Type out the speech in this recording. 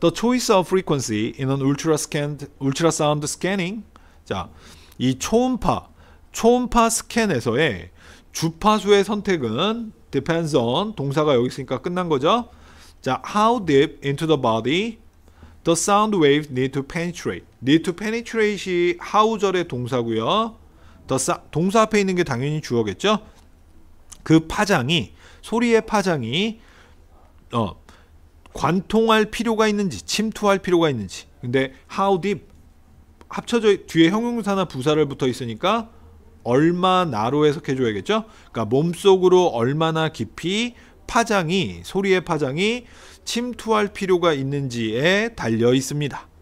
The choice of frequency in an ultrasound ultrasound scanning. 자, 이 초음파 초음파 스캔에서의 주파수의 선택은 depends on 동사가 여기 있으니까 끝난 거죠. 자, how deep into the body the sound waves need to penetrate. need to penetrate이 how 절의 동사고요. the sa, 동사 앞에 있는 게 당연히 주어겠죠. 그 파장이 소리의 파장이 어, 관통할 필요가 있는지 침투할 필요가 있는지 근데 how deep 합쳐져 뒤에 형용사나 부사를 붙어 있으니까 얼마나로 해석해 줘야겠죠 그러니까 몸속으로 얼마나 깊이 파장이 소리의 파장이 침투할 필요가 있는지에 달려 있습니다